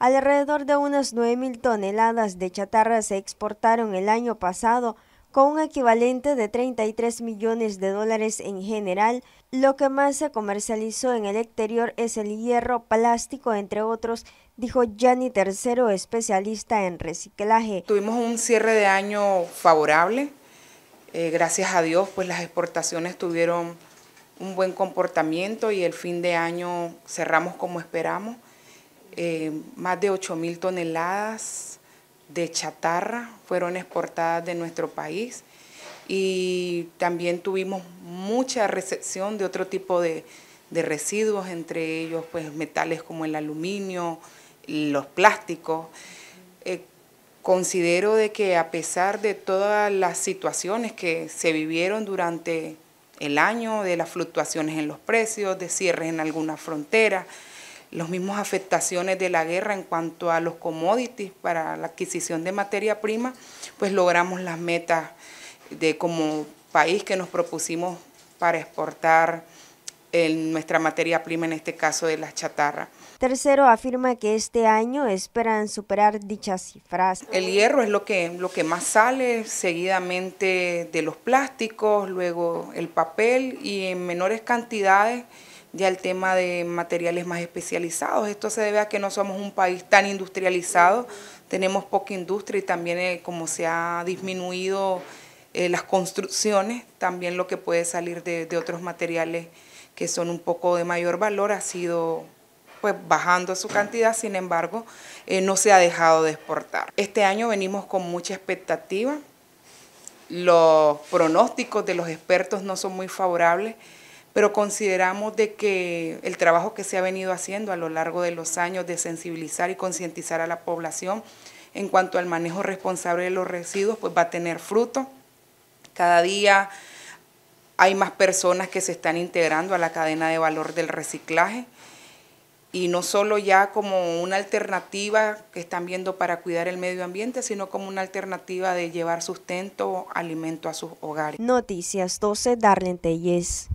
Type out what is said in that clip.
Alrededor de unas 9.000 toneladas de chatarra se exportaron el año pasado, con un equivalente de 33 millones de dólares en general. Lo que más se comercializó en el exterior es el hierro, plástico, entre otros, dijo Gianni Tercero, especialista en reciclaje. Tuvimos un cierre de año favorable. Eh, gracias a Dios, pues las exportaciones tuvieron un buen comportamiento y el fin de año cerramos como esperamos. Eh, más de 8.000 mil toneladas de chatarra fueron exportadas de nuestro país y también tuvimos mucha recepción de otro tipo de, residuos, entre ellos pues metales como el aluminio, los plásticos. Eh, considero de que a pesar de todas las situaciones que se vivieron durante el año, de las fluctuaciones en los precios, de cierres en alguna frontera, los mismos afectaciones de la guerra en cuanto a los commodities para la adquisición de materia prima, pues logramos las metas de como país que nos propusimos para exportar nuestra materia prima, en este caso de la chatarra. Tercero afirma que este año esperan superar dichas cifras. El hierro es lo que, lo que más sale, seguidamente de los plásticos, luego el papel y en menores cantidades ya el tema de materiales más especializados. Esto se debe a que no somos un país tan industrializado, tenemos poca industria y también eh, como se ha disminuido eh, las construcciones, también lo que puede salir de, otros materiales que son un poco de mayor valor ha sido pues bajando su cantidad, sin embargo, eh, no se ha dejado de exportar. Este año venimos con mucha expectativa, los pronósticos de los expertos no son muy favorables, pero consideramos de que el trabajo que se ha venido haciendo a lo largo de los años de sensibilizar y concientizar a la población en cuanto al manejo responsable de los residuos, pues va a tener fruto. Cada día hay más personas que se están integrando a la cadena de valor del reciclaje y no solo ya como una alternativa que están viendo para cuidar el medio ambiente, sino como una alternativa de llevar sustento, o alimento a sus hogares. Noticias 12, Darlene Telles.